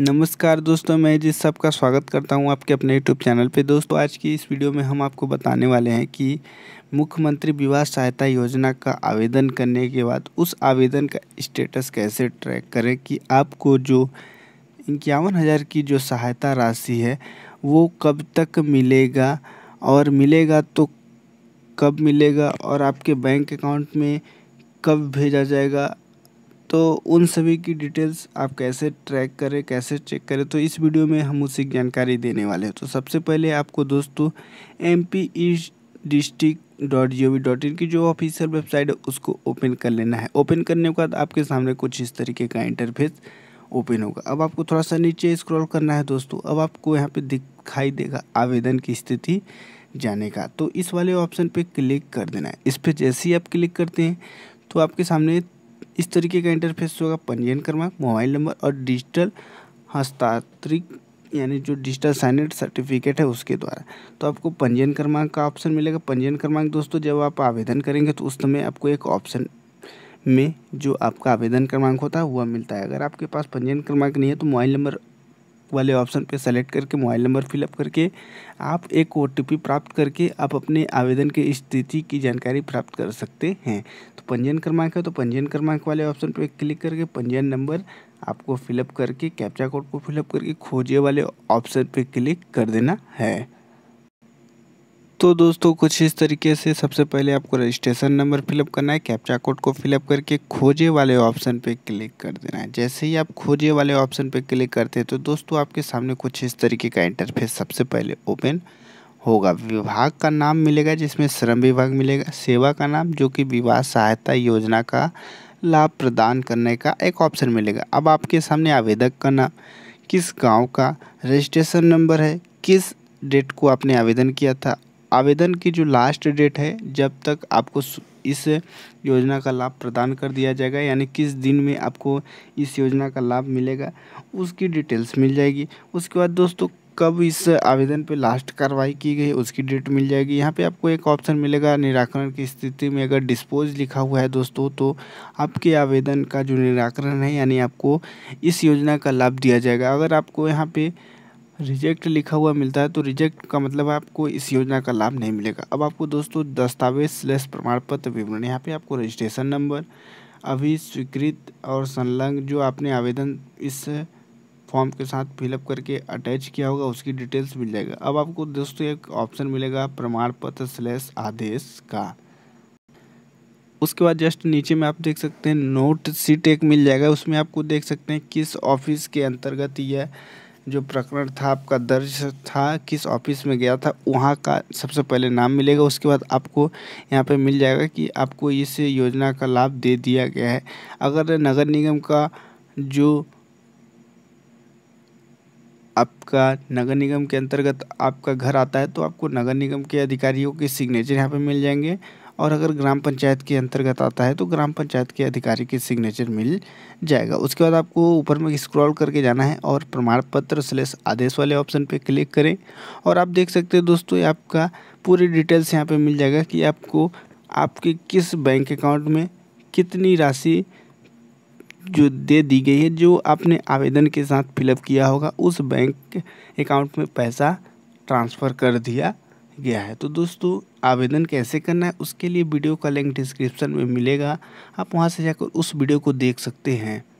नमस्कार दोस्तों मैं जिस सबका स्वागत करता हूं आपके अपने यूट्यूब चैनल पे दोस्तों आज की इस वीडियो में हम आपको बताने वाले हैं कि मुख्यमंत्री विवाह सहायता योजना का आवेदन करने के बाद उस आवेदन का स्टेटस कैसे ट्रैक करें कि आपको जो इक्यावन हज़ार की जो सहायता राशि है वो कब तक मिलेगा और मिलेगा तो कब मिलेगा और आपके बैंक अकाउंट में कब भेजा जाएगा तो उन सभी की डिटेल्स आप कैसे ट्रैक करें कैसे चेक करें तो इस वीडियो में हम उसी जानकारी देने वाले हैं तो सबसे पहले आपको दोस्तों M P district dot G O V dot in की जो ऑफिशियल वेबसाइट है उसको ओपन कर लेना है ओपन करने के बाद आपके सामने कुछ इस तरीके का इंटरफेस ओपन होगा अब आपको थोड़ा सा नीचे स्क्रॉल करना है दोस्तों अब आपको यहाँ पे दिखाई देगा आवेदन की स्थिति जाने का तो इस वाले ऑप्शन पे क्लिक कर देना है इस पर जैसे ही आप क्लिक करते हैं तो आपके सामने इस तरीके का इंटरफेस होगा पंजीयन क्रमांक मोबाइल नंबर और डिजिटल हस्तांतरिक यानी जो डिजिटल साइनेट सर्टिफिकेट है उसके द्वारा तो आपको पंजीयन क्रमांक का ऑप्शन मिलेगा पंजीयन क्रमांक दोस्तों जब आप आवेदन करेंगे तो उस समय आपको एक ऑप्शन में जो आपका आवेदन क्रमांक होता है वह मिलता है अगर आपके पास पंजीयन क्रमांक नहीं है तो मोबाइल नंबर वाले ऑप्शन पर सेलेक्ट करके मोबाइल नंबर फिलअप करके आप एक ओ प्राप्त करके आप अपने आवेदन की स्थिति की जानकारी प्राप्त कर सकते हैं तो पंजीयन क्रमांक है तो पंजीयन क्रमांक वाले ऑप्शन पर क्लिक करके पंजीयन नंबर आपको फिलअप करके कैप्चा कोड को फिलअप करके खोजे वाले ऑप्शन पर क्लिक कर देना है तो दोस्तों कुछ इस तरीके से सबसे पहले आपको रजिस्ट्रेशन नंबर फिलअप करना है कैप्चा कोड को फिलअप करके खोजे वाले ऑप्शन पे क्लिक कर देना है जैसे ही आप खोजे वाले ऑप्शन पे क्लिक करते हैं तो दोस्तों आपके सामने कुछ इस तरीके का इंटरफेस सबसे पहले ओपन होगा विभाग का नाम मिलेगा जिसमें श्रम विभाग मिलेगा सेवा का नाम जो कि विवाह सहायता योजना का लाभ प्रदान करने का एक ऑप्शन मिलेगा अब आपके सामने आवेदक का नाम किस गाँव का रजिस्ट्रेशन नंबर है किस डेट को आपने आवेदन किया था आवेदन की जो लास्ट डेट है जब तक आपको इस योजना का लाभ प्रदान कर दिया जाएगा यानी किस दिन में आपको इस योजना का लाभ मिलेगा उसकी डिटेल्स मिल जाएगी उसके बाद दोस्तों कब इस आवेदन पे लास्ट कार्रवाई की गई उसकी डेट मिल जाएगी यहाँ पे आपको एक ऑप्शन मिलेगा निराकरण की स्थिति में अगर डिस्पोज लिखा हुआ है दोस्तों तो आपके आवेदन का जो निराकरण है यानी आपको इस योजना का लाभ दिया जाएगा अगर आपको यहाँ पे रिजेक्ट लिखा हुआ मिलता है तो रिजेक्ट का मतलब आपको इस योजना का लाभ नहीं मिलेगा अब आपको दोस्तों दस्तावेज स्लेस प्रमाण पत्र विवरण यहाँ पे आपको रजिस्ट्रेशन नंबर अभी स्वीकृत और संलग्न जो आपने आवेदन इस फॉर्म के साथ फिलअप करके अटैच किया होगा उसकी डिटेल्स मिल जाएगा अब आपको दोस्तों एक ऑप्शन मिलेगा प्रमाण पत्र स्लैश आदेश का उसके बाद जस्ट नीचे में आप देख सकते हैं नोट सीट एक मिल जाएगा उसमें आपको देख सकते हैं किस ऑफिस के अंतर्गत यह जो प्रकरण था आपका दर्ज था किस ऑफिस में गया था वहाँ का सबसे पहले नाम मिलेगा उसके बाद आपको यहाँ पे मिल जाएगा कि आपको इस योजना का लाभ दे दिया गया है अगर नगर निगम का जो आपका नगर निगम के अंतर्गत आपका घर आता है तो आपको नगर निगम के अधिकारियों के सिग्नेचर यहाँ पे मिल जाएंगे और अगर ग्राम पंचायत के अंतर्गत आता है तो ग्राम पंचायत के अधिकारी की सिग्नेचर मिल जाएगा उसके बाद आपको ऊपर में स्क्रॉल करके जाना है और प्रमाण पत्र स्लेस आदेश वाले ऑप्शन पर क्लिक करें और आप देख सकते हैं दोस्तों आपका पूरी डिटेल्स यहाँ पर मिल जाएगा कि आपको आपके किस बैंक अकाउंट में कितनी राशि जो दे दी गई है जो आपने आवेदन के साथ फिलअप किया होगा उस बैंक अकाउंट में पैसा ट्रांसफ़र कर दिया गया है तो दोस्तों आवेदन कैसे करना है उसके लिए वीडियो का लिंक डिस्क्रिप्शन में मिलेगा आप वहाँ से जाकर उस वीडियो को देख सकते हैं